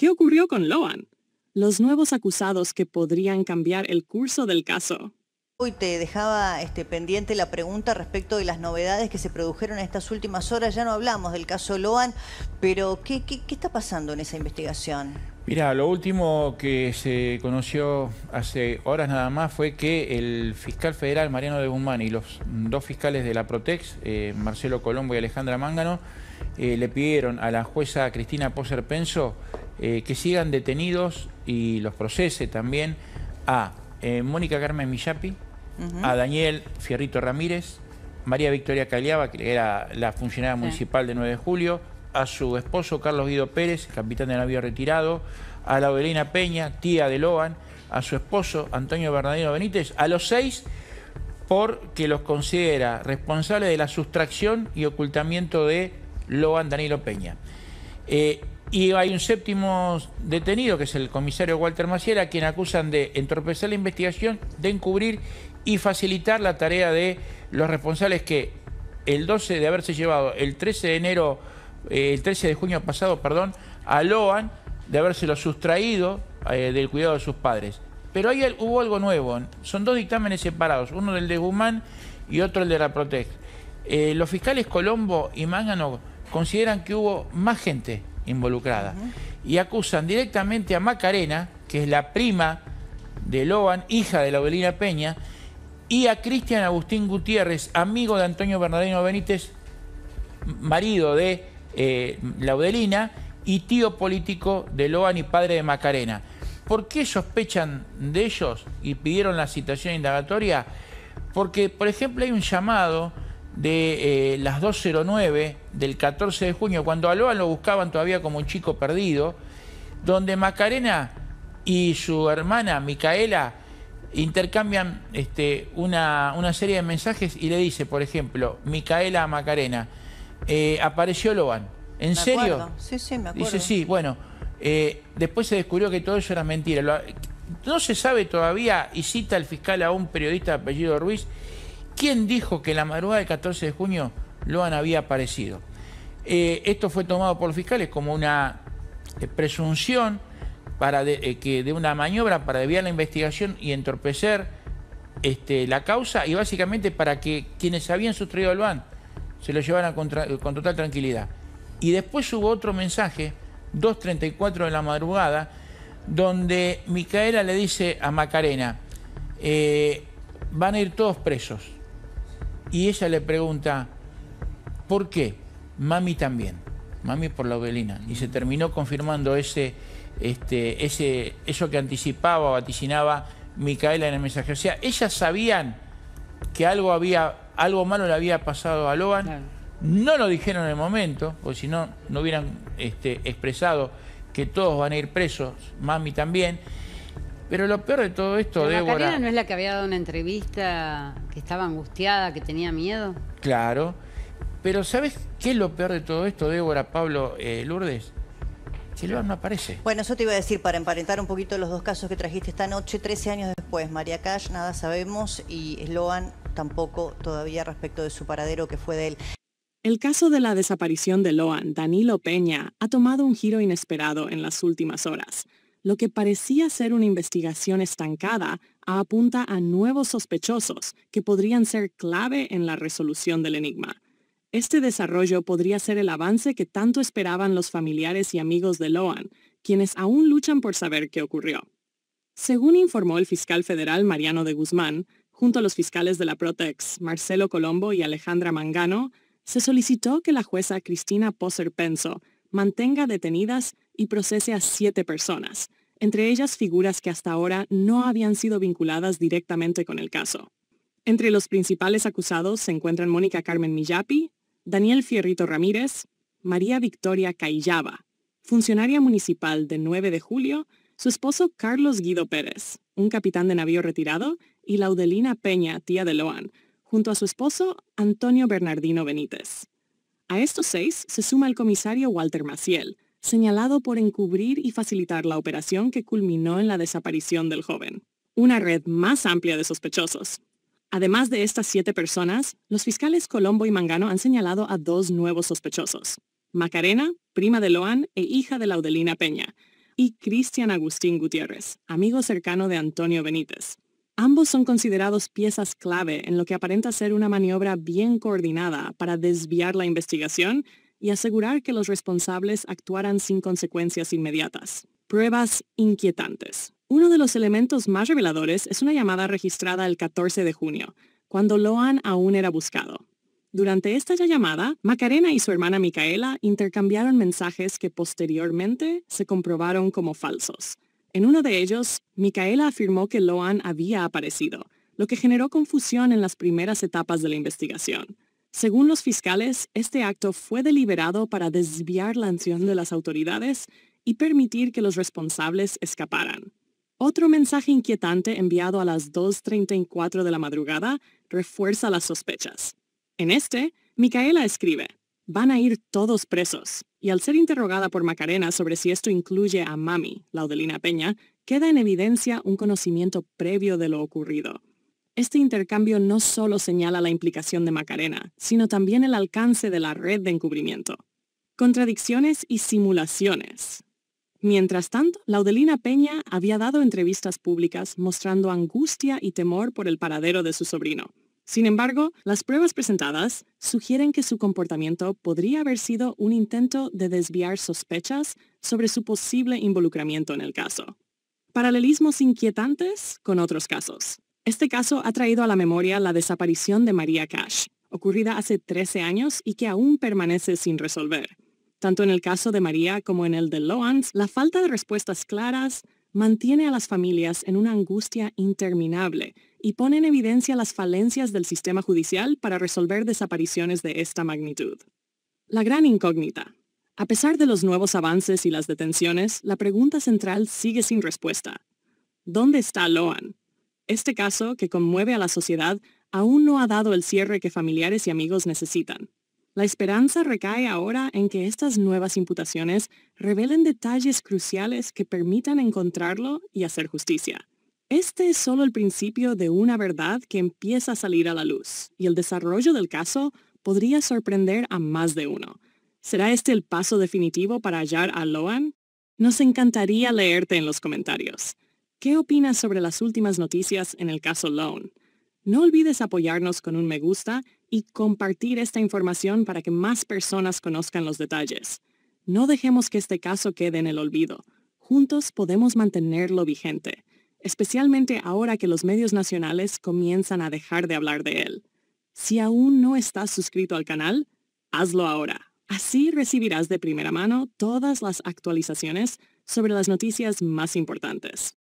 ¿Qué ocurrió con Loan? Los nuevos acusados que podrían cambiar el curso del caso. Hoy te dejaba este, pendiente la pregunta respecto de las novedades que se produjeron en estas últimas horas. Ya no hablamos del caso Loan, pero ¿qué, está pasando en esa investigación? Mira, lo último que se conoció hace horas nada más fue que el fiscal federal Mariano de Guzmán y los dos fiscales de la Protex, eh, Marcelo Colombo y Alejandra Mángano, eh, le pidieron a la jueza Cristina Poser Penso eh, que sigan detenidos y los procese también a eh, Mónica Carmen Millapi, a Daniel Fierrito Ramírez, María Victoria Caliaba, que era la funcionaria municipal de 9 de julio, a su esposo Carlos Guido Pérez, capitán de navío retirado, a la Peña, tía de Loan, a su esposo Antonio Bernardino Benítez, a los seis porque los considera responsables de la sustracción y ocultamiento de Loan Danilo Peña. Eh, y hay un séptimo detenido, que es el comisario Walter Maciela, a quien acusan de entorpecer la investigación, de encubrir y facilitar la tarea de los responsables que el 12 de haberse llevado el 13 de enero, eh, el 13 de junio pasado, perdón, a Loan, de habérselo sustraído eh, del cuidado de sus padres. Pero ahí hubo algo nuevo, son dos dictámenes separados, uno del de Guzmán y otro el de la Protec. Eh, los fiscales Colombo y Mangano consideran que hubo más gente involucrada. Y acusan directamente a Macarena, que es la prima de Loban, hija de la Peña, y a Cristian Agustín Gutiérrez, amigo de Antonio Bernardino Benítez, marido de eh, Laudelina y tío político de Loan y padre de Macarena. ¿Por qué sospechan de ellos y pidieron la citación indagatoria? Porque, por ejemplo, hay un llamado de eh, las 2.09 del 14 de junio, cuando a Loan lo buscaban todavía como un chico perdido, donde Macarena y su hermana Micaela intercambian este, una, serie de mensajes y le dice, por ejemplo, Micaela a Macarena, eh, apareció Loan. ¿En serio? Sí, sí, me acuerdo. Dice, sí, bueno, eh, después se descubrió que todo eso era mentira. no se sabe todavía, y cita el fiscal a un periodista de apellido Ruiz, ¿Quién dijo que la madrugada del 14 de junio Loan había aparecido? Eh, esto fue tomado por los fiscales como una eh, presunción para de, eh, que de una maniobra para desviar la investigación y entorpecer este, la causa y básicamente para que quienes habían sustraído a Loan se lo llevaran con, con total tranquilidad. Y después hubo otro mensaje, 2.34 de la madrugada, donde Micaela le dice a Macarena, van a ir todos presos. Y ella le pregunta, ¿por qué? Mami también, mami por la obelina. Y se terminó confirmando ese, este, ese, eso que anticipaba o vaticinaba Micaela en el mensaje. O sea, ellas sabían que algo, había, algo malo le había pasado a Loan. No lo dijeron en el momento, porque si no, no hubieran este, expresado que todos van a ir presos, mami también. Pero lo peor de todo esto, Débora. Débora... no es la que había dado una entrevista que estaba angustiada, que tenía miedo? Claro. Pero ¿sabes qué es lo peor de todo esto, Débora, Pablo, eh, Lourdes? Lourdes? Loan no aparece. Bueno, eso te iba a decir, para emparentar un poquito los dos casos que trajiste esta noche, 13 años después, María Cash, nada sabemos, y Sloan tampoco todavía respecto de su paradero que fue de él. El caso de la desaparición de Loan, Danilo Peña, ha tomado un giro inesperado en las últimas horas lo que parecía ser una investigación estancada apunta a nuevos sospechosos que podrían ser clave en la resolución del enigma. Este desarrollo podría ser el avance que tanto esperaban los familiares y amigos de Loan, quienes aún luchan por saber qué ocurrió. Según informó el fiscal federal Mariano de Guzmán, junto a los fiscales de la Protex, Marcelo Colombo y Alejandra Mangano, se solicitó que la jueza Cristina Poser Penso mantenga detenidas y procese a siete personas, entre ellas figuras que hasta ahora no habían sido vinculadas directamente con el caso. Entre los principales acusados se encuentran Mónica Carmen Millapi, Daniel Fierrito Ramírez, María Victoria Caillaba, funcionaria municipal de 9 de julio, su esposo Carlos Guido Pérez, un capitán de navío retirado, y Laudelina Peña, tía de Loan, junto a su esposo Antonio Bernardino Benítez. A estos seis se suma el comisario Walter Maciel, señalado por encubrir y facilitar la operación que culminó en la desaparición del joven. Una red más amplia de sospechosos. Además de estas siete personas, los fiscales Colombo y Mangano han señalado a dos nuevos sospechosos. Macarena, prima de Loan e hija de Laudelina Peña, y Cristian Agustín Gutiérrez, amigo cercano de Antonio Benítez. Ambos son considerados piezas clave en lo que aparenta ser una maniobra bien coordinada para desviar la investigación y asegurar que los responsables actuaran sin consecuencias inmediatas. Pruebas inquietantes. Uno de los elementos más reveladores es una llamada registrada el 14 de junio, cuando Loan aún era buscado. Durante esta llamada, Macarena y su hermana Micaela intercambiaron mensajes que posteriormente se comprobaron como falsos. En uno de ellos, Micaela afirmó que Loan había aparecido, lo que generó confusión en las primeras etapas de la investigación. Según los fiscales, este acto fue deliberado para desviar la atención de las autoridades y permitir que los responsables escaparan. Otro mensaje inquietante enviado a las 2.34 de la madrugada refuerza las sospechas. En este, Micaela escribe, van a ir todos presos. Y al ser interrogada por Macarena sobre si esto incluye a Mami, Laudelina Peña, queda en evidencia un conocimiento previo de lo ocurrido. Este intercambio no solo señala la implicación de Macarena, sino también el alcance de la red de encubrimiento. Contradicciones y simulaciones. Mientras tanto, Laudelina Peña había dado entrevistas públicas mostrando angustia y temor por el paradero de su sobrino. Sin embargo, las pruebas presentadas sugieren que su comportamiento podría haber sido un intento de desviar sospechas sobre su posible involucramiento en el caso. Paralelismos inquietantes con otros casos. Este caso ha traído a la memoria la desaparición de María Cash, ocurrida hace 13 años y que aún permanece sin resolver. Tanto en el caso de María como en el de Loans, la falta de respuestas claras mantiene a las familias en una angustia interminable y pone en evidencia las falencias del sistema judicial para resolver desapariciones de esta magnitud. La gran incógnita. A pesar de los nuevos avances y las detenciones, la pregunta central sigue sin respuesta. ¿Dónde está Loan? Este caso, que conmueve a la sociedad, aún no ha dado el cierre que familiares y amigos necesitan. La esperanza recae ahora en que estas nuevas imputaciones revelen detalles cruciales que permitan encontrarlo y hacer justicia. Este es solo el principio de una verdad que empieza a salir a la luz, y el desarrollo del caso podría sorprender a más de uno. ¿Será este el paso definitivo para hallar a Loan? Nos encantaría leerte en los comentarios. ¿Qué opinas sobre las últimas noticias en el caso Loan? No olvides apoyarnos con un me gusta y compartir esta información para que más personas conozcan los detalles. No dejemos que este caso quede en el olvido. Juntos podemos mantenerlo vigente especialmente ahora que los medios nacionales comienzan a dejar de hablar de él. Si aún no estás suscrito al canal, hazlo ahora. Así recibirás de primera mano todas las actualizaciones sobre las noticias más importantes.